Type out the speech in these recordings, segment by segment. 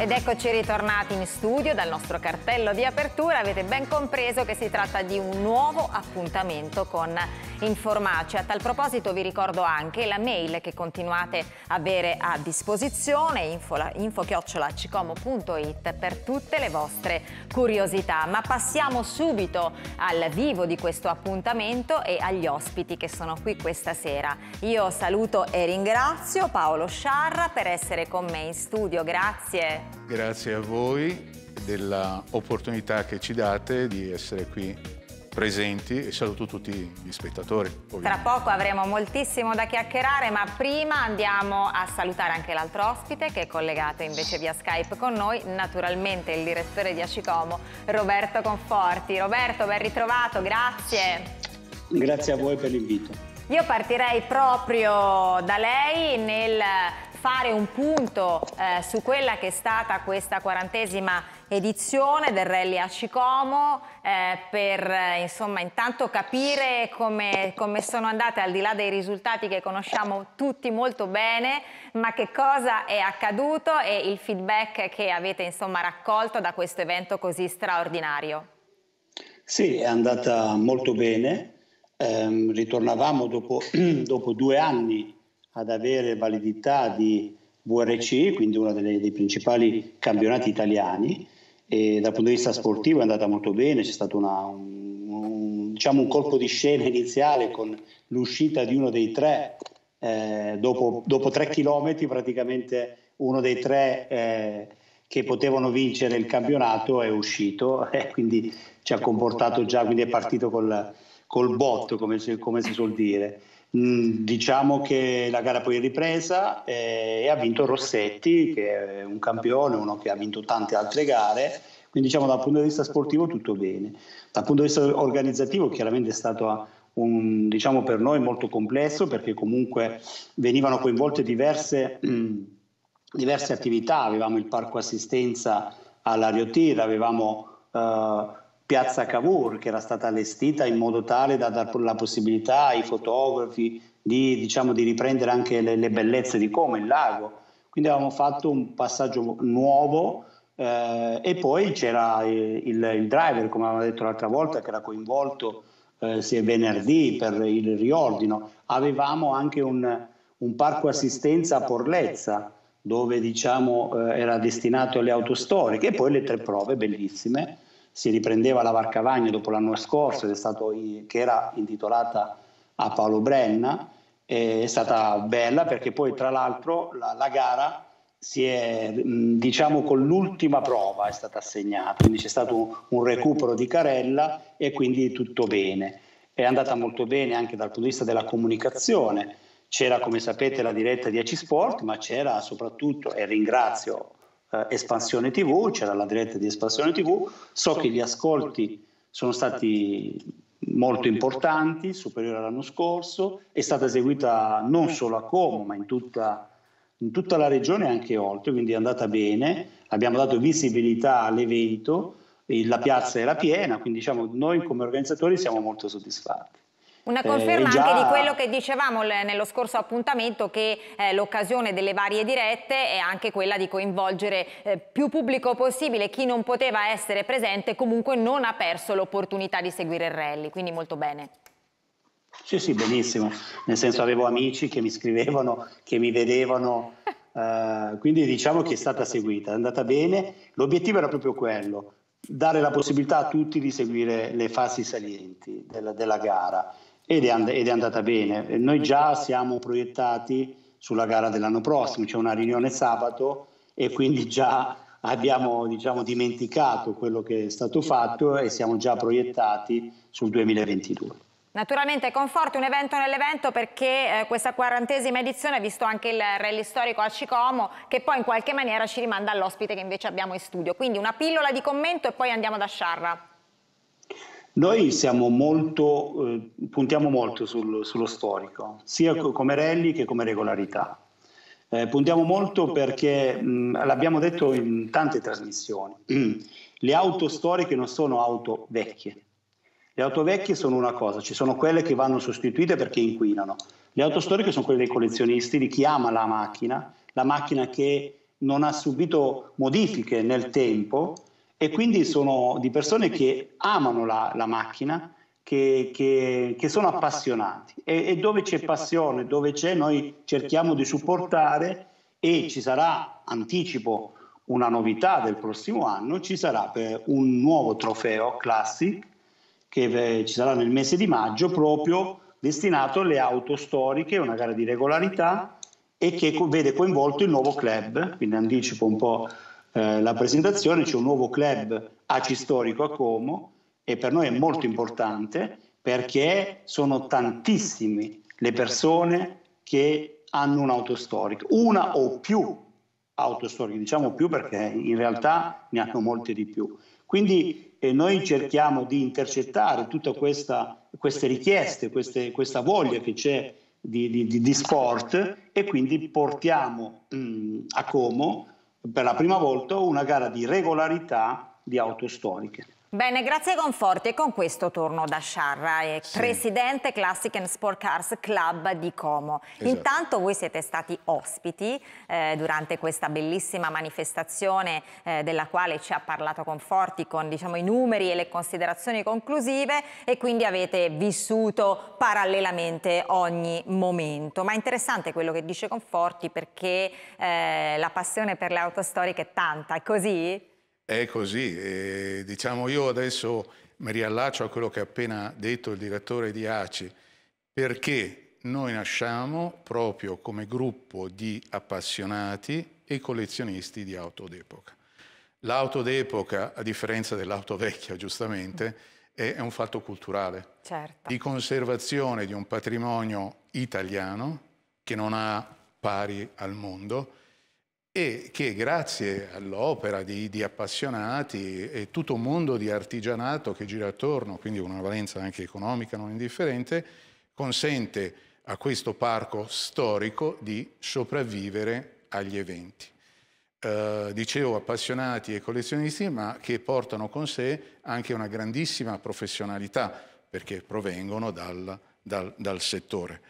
Ed eccoci ritornati in studio dal nostro cartello di apertura. Avete ben compreso che si tratta di un nuovo appuntamento con Informaci. A tal proposito vi ricordo anche la mail che continuate a avere a disposizione info-cicomo.it per tutte le vostre curiosità. Ma passiamo subito al vivo di questo appuntamento e agli ospiti che sono qui questa sera. Io saluto e ringrazio Paolo Sciarra per essere con me in studio. Grazie. Grazie a voi dell'opportunità che ci date di essere qui presenti e saluto tutti gli spettatori. Ovviamente. Tra poco avremo moltissimo da chiacchierare, ma prima andiamo a salutare anche l'altro ospite che è collegato invece via Skype con noi, naturalmente il direttore di Acicomo, Roberto Conforti. Roberto, ben ritrovato, grazie. Grazie a voi per l'invito. Io partirei proprio da lei nel fare un punto eh, su quella che è stata questa quarantesima edizione del rally a Cicomo eh, per eh, insomma intanto capire come, come, sono andate al di là dei risultati che conosciamo tutti molto bene ma che cosa è accaduto e il feedback che avete insomma raccolto da questo evento così straordinario. Sì, è andata molto bene, ehm, ritornavamo dopo, dopo due anni ad avere validità di VRC, quindi uno delle, dei principali campionati italiani. E dal punto di vista sportivo è andata molto bene, c'è stato una, un, un, diciamo un colpo di scena iniziale con l'uscita di uno dei tre, eh, dopo, dopo, tre chilometri praticamente uno dei tre eh, che potevano vincere il campionato è uscito e eh, quindi ci ha comportato già, quindi è partito col, col botto come, come si suol dire. Mm, diciamo che la gara poi è ripresa eh, e ha vinto Rossetti, che è un campione, uno che ha vinto tante altre gare, quindi diciamo dal punto di vista sportivo tutto bene. Dal punto di vista organizzativo chiaramente è stato un, diciamo, per noi molto complesso perché comunque venivano coinvolte diverse, mm, diverse attività, avevamo il parco assistenza all'Ariotir, avevamo... Eh, piazza Cavour che era stata allestita in modo tale da dare la possibilità ai fotografi di, diciamo, di riprendere anche le, le, bellezze di Como, il lago. Quindi avevamo fatto un passaggio nuovo eh, e poi c'era eh, il, il driver, come avevamo detto l'altra volta, che era coinvolto eh, se venerdì per il riordino. Avevamo anche un, un parco assistenza a Porlezza dove diciamo, eh, era destinato alle autostoriche e poi le tre prove bellissime si riprendeva la Varcavagna dopo l'anno scorso, i, che era intitolata a Paolo Brenna, è stata bella perché poi tra l'altro la, la gara si è, diciamo, con l'ultima prova è stata assegnata, quindi c'è stato un, un recupero di Carella e quindi tutto bene. È andata molto bene anche dal punto di vista della comunicazione. C'era, come sapete, la diretta di Aci Sport, ma c'era soprattutto, e ringrazio eh, Espansione TV, c'era la diretta di Espansione TV, so che gli ascolti sono stati molto importanti, superiore all'anno scorso, è stata eseguita non solo a Como ma in tutta, in tutta la regione e anche oltre, quindi è andata bene, abbiamo dato visibilità all'evento, la piazza era piena, quindi diciamo, noi come organizzatori siamo molto soddisfatti. Una eh, conferma eh, già... anche di quello che dicevamo nello scorso appuntamento che eh, l'occasione delle varie dirette è anche quella di coinvolgere eh, più pubblico possibile, chi non poteva essere presente comunque non ha perso l'opportunità di seguire il rally, quindi molto bene. Sì, sì, benissimo, nel senso avevo amici che mi scrivevano, che mi vedevano, eh, quindi diciamo che è stata seguita, è andata bene, l'obiettivo era proprio quello, dare la possibilità a tutti di seguire le fasi salienti della, della gara ed è, and- ed è andata bene. noi già siamo proiettati sulla gara dell'anno prossimo, c'è una riunione sabato e quindi già abbiamo diciamo, dimenticato quello che è stato fatto e siamo già proiettati sul 2022. Naturalmente conforti un evento nell'evento perché eh, questa quarantesima edizione ha visto anche il rally storico al Cicomo che poi in qualche maniera ci rimanda all'ospite che invece abbiamo in studio. Quindi una pillola di commento e poi andiamo da Sciarra. Noi molto, eh, puntiamo molto sul, sullo storico, sia come rally che come regolarità. Eh, puntiamo molto perché, mh, l'abbiamo detto in tante trasmissioni, le auto storiche non sono auto vecchie. Le auto vecchie sono una cosa, ci sono quelle che vanno sostituite perché inquinano. Le auto storiche sono quelle dei collezionisti, di chi ama la macchina, la macchina che non ha subito modifiche nel tempo e quindi sono di persone che amano la, la macchina, che, che, che, sono appassionati e, e dove c'è passione, dove c'è noi cerchiamo di supportare e ci sarà anticipo una novità del prossimo anno, ci sarà un nuovo trofeo Classic che eh, ci sarà nel mese di maggio proprio destinato alle auto storiche, una gara di regolarità e che vede coinvolto il nuovo club, quindi anticipo un po' Eh, la presentazione, c'è un nuovo club ACI storico a Como e per noi è molto importante perché sono tantissime le persone che hanno un'auto storica, una o più auto storiche, diciamo più perché in realtà ne hanno molte di più. Quindi eh, noi cerchiamo di intercettare tutte queste richieste, queste, questa voglia che c'è di, di, di, sport e quindi portiamo mh, mm, a Como per la prima volta una gara di regolarità di auto storiche. Bene, grazie Conforti e con questo torno da Sciarra, eh, sì. presidente Classic and Sport Cars Club di Como. Esatto. Intanto voi siete stati ospiti eh, durante questa bellissima manifestazione eh, della quale ci ha parlato Conforti con diciamo, i numeri e le considerazioni conclusive e quindi avete vissuto parallelamente ogni momento. Ma è interessante quello che dice Conforti perché eh, la passione per le auto storiche è tanta, è così? è così. E, diciamo io adesso mi riallaccio a quello che ha appena detto il direttore di ACI, perché noi nasciamo proprio come gruppo di appassionati e collezionisti di auto d'epoca. L'auto d'epoca, a differenza dell'auto vecchia, giustamente, è, un fatto culturale, certo. di conservazione di un patrimonio italiano che non ha pari al mondo, e che grazie all'opera di, di, appassionati e tutto un mondo di artigianato che gira attorno, quindi una valenza anche economica non indifferente, consente a questo parco storico di sopravvivere agli eventi. Eh, dicevo appassionati e collezionisti, ma che portano con sé anche una grandissima professionalità, perché provengono dal, dal, dal settore.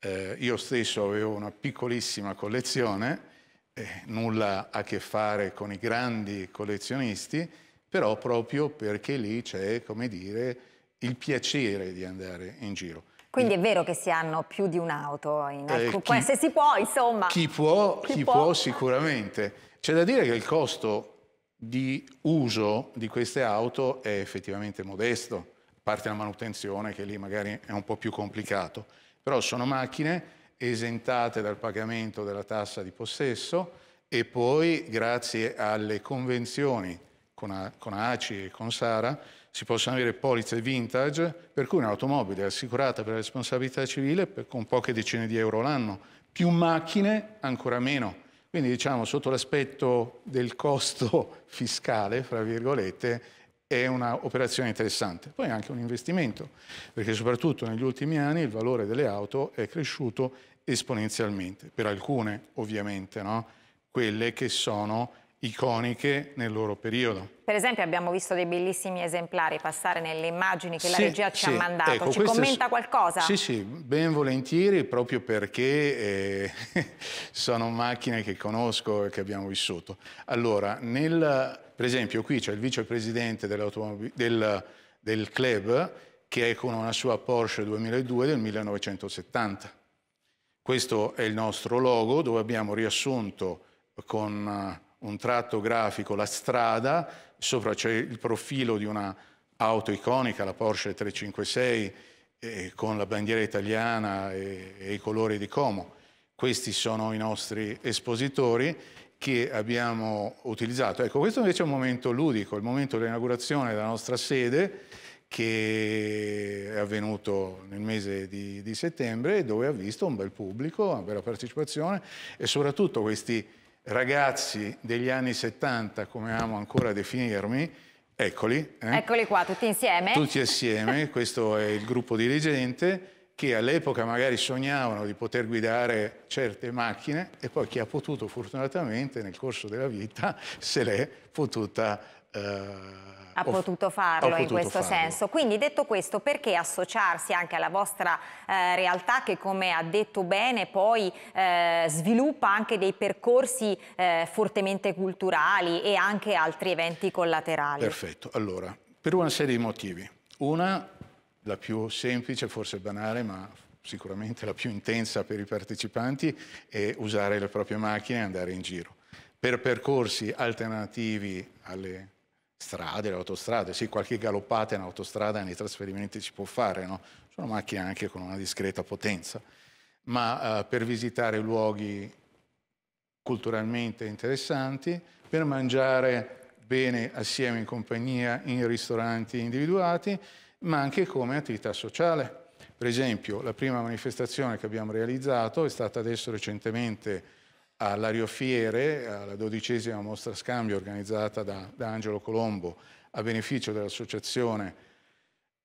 Eh, io stesso avevo una piccolissima collezione, eh, nulla a che fare con i grandi collezionisti, però proprio perché lì c'è, come dire, il piacere di andare in giro. Quindi è vero che si hanno più di un'auto in eh, alcun... eh, se si può, insomma. Chi può, chi chi può sicuramente. C'è da dire che il costo di uso di queste auto è effettivamente modesto, a parte la manutenzione che lì magari è un po' più complicato, però sono macchine esentate dal pagamento della tassa di possesso e poi grazie alle convenzioni con, A con ACI e con Sara si possono avere polizze vintage per cui un'automobile è assicurata per la responsabilità civile per, con poche decine di euro l'anno, più macchine ancora meno. Quindi diciamo sotto l'aspetto del costo fiscale, fra virgolette, è un'operazione interessante. Poi è anche un investimento, perché soprattutto negli ultimi anni il valore delle auto è cresciuto esponenzialmente, per alcune ovviamente, no? quelle che sono iconiche nel loro periodo. Per esempio abbiamo visto dei bellissimi esemplari passare nelle immagini che sì, la regia ci sì, ha mandato. Ecco, ci commenta qualcosa? Sì, sì, ben volentieri, proprio perché eh, sono macchine che conosco e che abbiamo vissuto. Allora, nel, per esempio qui c'è il vicepresidente del, del club che è con una sua Porsche 2002 del 1970 questo è il nostro logo dove abbiamo riassunto con eh, un tratto grafico la strada, sopra c'è il profilo di una auto iconica, la Porsche 356, eh, con la bandiera italiana e, e i colori di Como. Questi sono i nostri espositori che abbiamo utilizzato. Ecco, questo invece è un momento ludico, il momento dell'inaugurazione della nostra sede che è avvenuto nel mese di, di, settembre dove ha visto un bel pubblico, una bella partecipazione e soprattutto questi ragazzi degli anni 70, come amo ancora definirmi, eccoli. Eh? Eccoli qua, tutti insieme. Tutti assieme, questo è il gruppo dirigente che all'epoca magari sognavano di poter guidare certe macchine e poi chi ha potuto fortunatamente nel corso della vita se l'è potuta... Eh, ha potuto farlo potuto in questo farlo. senso. Quindi detto questo, perché associarsi anche alla vostra eh, realtà che come ha detto bene poi eh, sviluppa anche dei percorsi eh, fortemente culturali e anche altri eventi collaterali? Perfetto, allora, per una serie di motivi. Una, la più semplice, forse banale, ma sicuramente la più intensa per i partecipanti, è usare le proprie macchine e andare in giro. Per percorsi alternativi alle strade, le autostrade, sì, qualche galoppata in autostrada nei trasferimenti si può fare, no? sono macchine anche con una discreta potenza, ma eh, per visitare luoghi culturalmente interessanti, per mangiare bene assieme in compagnia in ristoranti individuati, ma anche come attività sociale. Per esempio, la prima manifestazione che abbiamo realizzato è stata adesso recentemente all'Ariofiere, alla dodicesima mostra scambio organizzata da, da Angelo Colombo a beneficio dell'associazione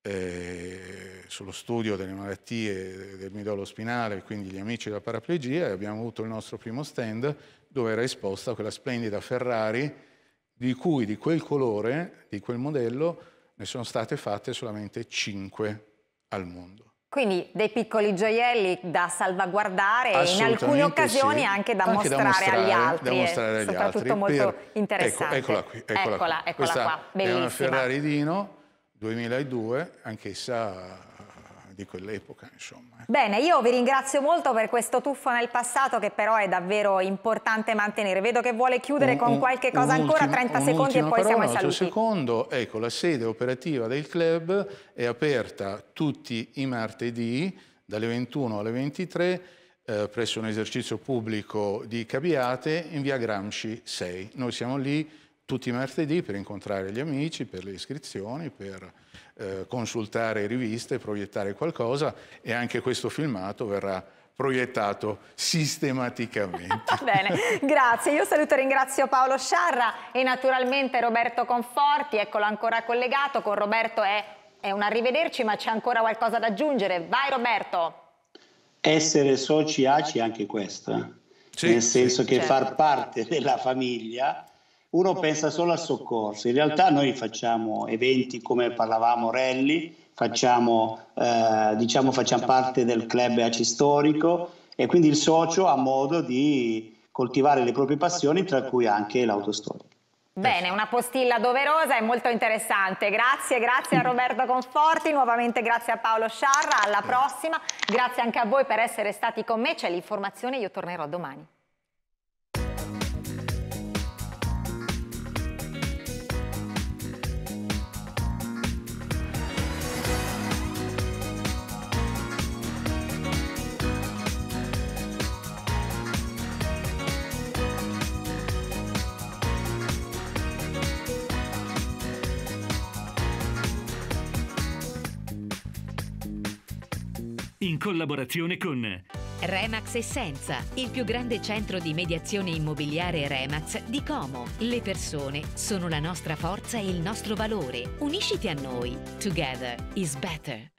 eh, sullo studio delle malattie del midollo spinale, quindi gli amici della paraplegia, e abbiamo avuto il nostro primo stand dove era esposta quella splendida Ferrari di cui di quel colore, di quel modello, ne sono state fatte solamente 5 al mondo. Quindi dei piccoli gioielli da salvaguardare e in alcune occasioni sì. anche, da, anche mostrare da, mostrare agli altri, da eh, mostrare agli soprattutto altri molto per... interessante. Ecco, eccola qui, eccola, eccola, qua. eccola qua, bellissima. È una Ferrari Dino 2002, anch'essa di quell'epoca. Insomma. Eh. Bene, io vi ringrazio molto per questo tuffo nel passato che però è davvero importante mantenere. Vedo che vuole chiudere un, con un, qualche cosa ancora, ultimo, 30 secondi e poi parola, siamo ai saluti. Secondo, ecco, la sede operativa del club è aperta tutti i martedì dalle 21 alle 23 eh, presso un esercizio pubblico di Cabiate in via Gramsci 6. Noi siamo lì tutti i martedì per incontrare gli amici, per le iscrizioni, per eh, consultare riviste, proiettare qualcosa e anche questo filmato verrà proiettato sistematicamente. Bene, grazie. Io saluto e ringrazio Paolo Sciarra e naturalmente Roberto Conforti, eccolo ancora collegato, con Roberto è, è un arrivederci ma c'è ancora qualcosa da aggiungere. Vai Roberto! Essere soci ACI è anche questa, sì, nel senso sì, che certo. far parte della famiglia uno pensa solo al soccorso. In realtà esatto. noi facciamo eventi come parlavamo Rally, facciamo, eh, diciamo, facciamo parte del club AC storico e quindi il socio ha modo di coltivare le proprie passioni, tra cui anche l'autostoria. Bene, una postilla doverosa e molto interessante. Grazie, grazie a Roberto Conforti, nuovamente grazie a Paolo Sciarra, alla prossima. Grazie anche a voi per essere stati con me, c'è l'informazione, io tornerò domani. in collaborazione con Remax Essenza, il più grande centro di mediazione immobiliare Remax di Como. Le persone sono la nostra forza e il nostro valore. Unisciti a noi. Together is better.